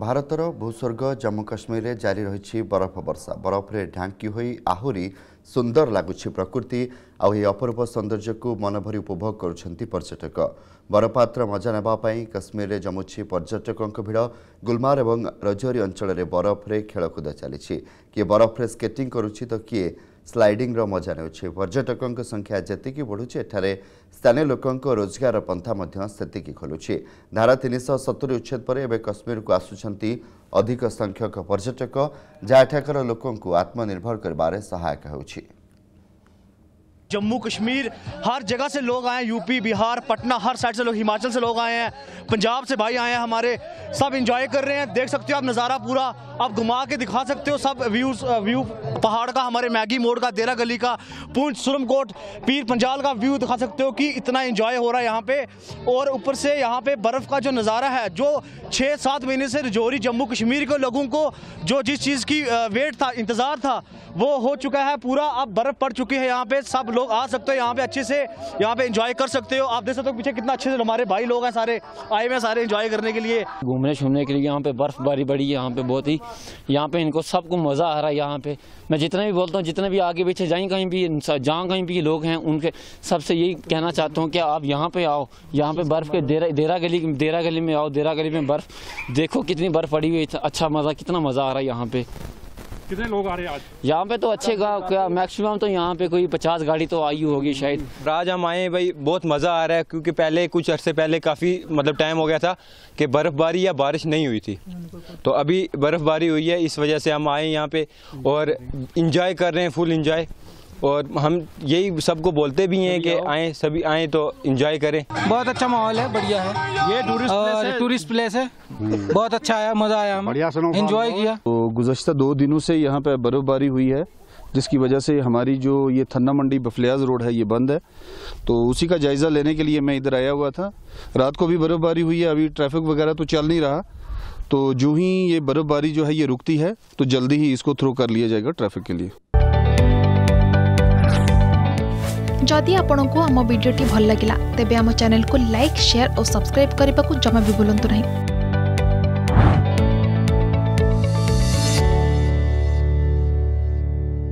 ଭାରତର ଭୂସ୍ୱର୍ଗ ଜମ୍ମୁ କାଶ୍ମୀରରେ ଜାରି ରହିଛି ବରଫ ବର୍ଷା ବରଫରେ ଢାଙ୍କି ହୋଇ ଆହୁରି ସୁନ୍ଦର ଲାଗୁଛି ପ୍ରକୃତି ଆଉ ଏହି ଅପରୂପ ସୌନ୍ଦର୍ଯ୍ୟକୁ ମନଭରି ଉପଭୋଗ କରୁଛନ୍ତି ପର୍ଯ୍ୟଟକ ବରପାତ୍ର ମଜା ନେବା ପାଇଁ କାଶ୍ମୀରରେ ଜମୁଛି ପର୍ଯ୍ୟଟକଙ୍କ ଭିଡ଼ ଗୁଲମାର ଏବଂ ରଜୌରୀ ଅଞ୍ଚଳରେ ବରଫରେ ଖେଳକୁଦ ଚାଲିଛି କିଏ ବରଫରେ ସ୍କେଟିଂ କରୁଛି ତ କିଏ ସ୍ଲାଇଡିଂର ମଜା ନେଉଛି ପର୍ଯ୍ୟଟକଙ୍କ ସଂଖ୍ୟା ଯେତିକି ବଢ଼ୁଛି ଏଠାରେ ସ୍ଥାନୀୟ ଲୋକଙ୍କ ରୋଜଗାର ପନ୍ଥା ମଧ୍ୟ ସେତିକି ଖୋଲୁଛି ଧାରା ତିନିଶହ ସତୁରି ଉଚ୍ଛେଦ ପରେ ଏବେ କାଶ୍ମୀରକୁ ଆସୁଛନ୍ତି ଅଧିକ ସଂଖ୍ୟକ ପର୍ଯ୍ୟଟକ ଯାହା ଏଠାକାର ଲୋକଙ୍କୁ ଆତ୍ମନିର୍ଭର କରିବାରେ ସହାୟକ ହେଉଛି जम्मू कश्मीर हर जगह से लोग आए हैं यूपी बिहार पटना हर साइड से लोग हिमाचल से लोग आए हैं पंजाब से भाई आए हैं हमारे सब इंजॉय कर रहे हैं देख सकते हो आप नज़ारा पूरा आप घुमा के दिखा सकते हो सब व्यूज व्यू पहाड़ का हमारे मैगी मोड़ का देरा गली का पूंछ सुरमकोट पीर पंजाल का व्यू दिखा सकते हो कि इतना इन्जॉय हो रहा है यहाँ पे और ऊपर से यहाँ पे बर्फ़ का जो नज़ारा है जो छः सात महीने से रजौरी जम्मू कश्मीर के लोगों को जो जिस चीज़ की वेट था इंतज़ार था वो हो चुका है पूरा अब बर्फ़ पड़ चुकी है यहाँ पर सब लोग लोग आ सकते हो यहाँ पे अच्छे से यहाँ पे इंजॉय कर सकते हो आप देख सकते हो पीछे कितना अच्छे से हमारे भाई लोग हैं सारे आए हुए सारे इंजॉय करने के लिए घूमने शूमने के लिए यहाँ पे बर्फबारी बड़ी है यहाँ पे बहुत ही यहाँ पे इनको सबको मज़ा आ रहा है यहाँ पे मैं जितना भी बोलता हूँ जितने भी आगे पीछे जाए कहीं भी जहाँ कहीं भी लोग हैं उनके सबसे यही कहना चाहता हूँ कि आप यहाँ पे आओ यहाँ पे बर्फ़ के देरा गली देरा गली में आओ देरा गली में बर्फ़ देखो कितनी बर्फ़ पड़ी हुई अच्छा मज़ा कितना मज़ा आ रहा है यहाँ पे कितने लोग आ रहे हैं आज यहाँ पे तो अच्छे क्या मैक्सिमम तो यहाँ पे कोई पचास गाड़ी तो आई होगी शायद आज हम आए भाई बहुत मज़ा आ रहा है क्योंकि पहले कुछ अर्से पहले काफ़ी मतलब टाइम हो गया था कि बर्फ़बारी या बारिश नहीं हुई थी तो अभी बर्फ़बारी हुई है इस वजह से हम आए यहाँ पे और इंजॉय कर रहे हैं फुल इंजॉय और हम यही सबको बोलते भी हैं कि आए सभी आए तो इंजॉय करें बहुत अच्छा माहौल है बढ़िया है ये टूरिस्ट टूरिस्ट प्लेस है बहुत अच्छा आया मजा आया हम इंजॉय किया गुजशत दो दिनों से यहाँ पर बर्फ़बारी हुई है जिसकी वजह से हमारी जो ये थन्ना मंडी बफलियाज रोड है ये बंद है तो उसी का जायज़ा लेने के लिए मैं इधर आया हुआ था रात को भी बर्फ़बारी हुई है अभी ट्रैफिक वगैरह तो चल नहीं रहा तो जो ही ये बर्फ़बारी जो है ये रुकती है तो जल्दी ही इसको थ्रो कर लिया जाएगा ट्रैफिक के लिए जदि आपण आम भिडी भल लगा तेब चेल को लाइक सेयार और सब्सक्राइब करने को जमा भी बुलां नहीं